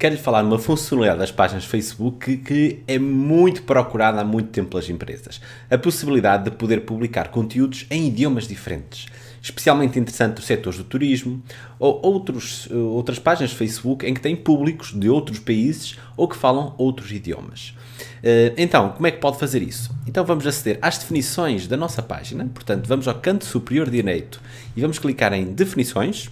quero lhe falar de uma funcionalidade das páginas Facebook que é muito procurada há muito tempo pelas empresas. A possibilidade de poder publicar conteúdos em idiomas diferentes. Especialmente interessante nos setores do turismo ou outros, eh, outras páginas Facebook em que têm públicos de outros países ou que falam outros idiomas. Eh, então, como é que pode fazer isso? Então vamos aceder às definições da nossa página, portanto vamos ao canto superior direito e vamos clicar em definições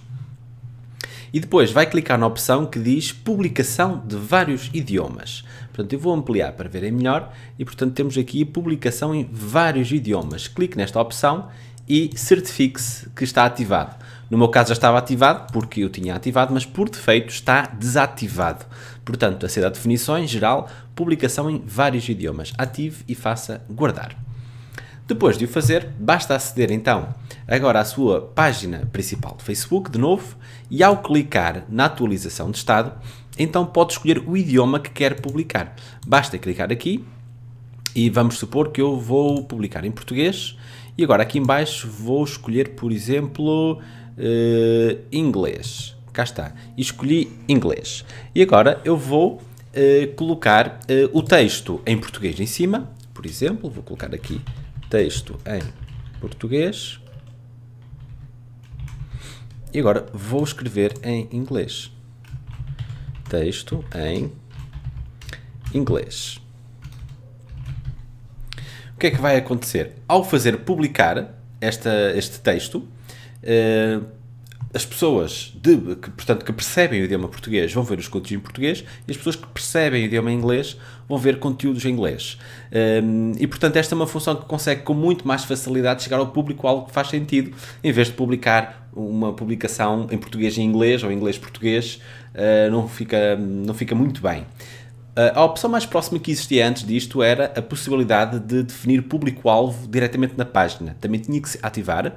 e depois vai clicar na opção que diz publicação de vários idiomas. Portanto, eu vou ampliar para verem melhor e, portanto, temos aqui publicação em vários idiomas. Clique nesta opção e certifique-se que está ativado. No meu caso já estava ativado porque eu tinha ativado, mas por defeito está desativado. Portanto, ser a definições, geral, publicação em vários idiomas. Ative e faça guardar. Depois de o fazer, basta aceder então agora à sua página principal do Facebook, de novo, e ao clicar na atualização de estado, então pode escolher o idioma que quer publicar. Basta clicar aqui e vamos supor que eu vou publicar em português e agora aqui embaixo vou escolher, por exemplo, uh, inglês. Cá está. E escolhi inglês. E agora eu vou uh, colocar uh, o texto em português em cima, por exemplo, vou colocar aqui texto em português. E agora vou escrever em inglês. Texto em inglês. O que é que vai acontecer? Ao fazer publicar esta, este texto, uh, as pessoas de, que, portanto, que percebem o idioma português vão ver os conteúdos em português e as pessoas que percebem o idioma inglês vão ver conteúdos em inglês. Um, e portanto, esta é uma função que consegue com muito mais facilidade chegar ao público algo que faz sentido, em vez de publicar uma publicação em português e inglês ou inglês-português, uh, eh, não, fica, não fica muito bem. Eh, a opção mais próxima que existia antes disto era a possibilidade de definir público-alvo diretamente na página. Também tinha que se ativar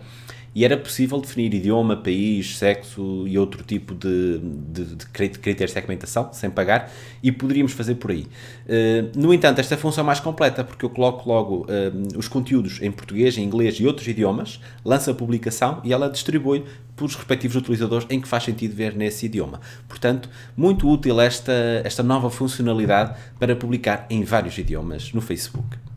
e era possível definir idioma, país, sexo e outro tipo de, de, de critérios de segmentação, sem pagar, e poderíamos fazer por aí. Eh, no entanto, esta é função é mais completa, porque eu coloco logo eh, os conteúdos em português, em inglês e outros idiomas, lança a publicação e ela distribui para os respectivos utilizadores em que faz sentido ver nesse idioma. Portanto, muito útil esta, esta nova funcionalidade para publicar em vários idiomas no Facebook.